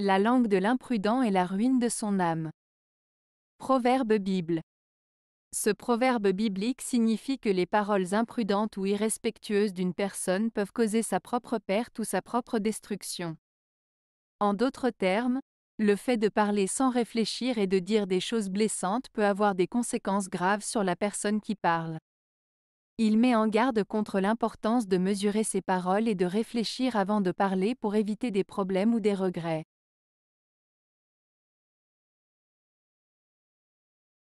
La langue de l'imprudent est la ruine de son âme. Proverbe Bible. Ce proverbe biblique signifie que les paroles imprudentes ou irrespectueuses d'une personne peuvent causer sa propre perte ou sa propre destruction. En d'autres termes, le fait de parler sans réfléchir et de dire des choses blessantes peut avoir des conséquences graves sur la personne qui parle. Il met en garde contre l'importance de mesurer ses paroles et de réfléchir avant de parler pour éviter des problèmes ou des regrets.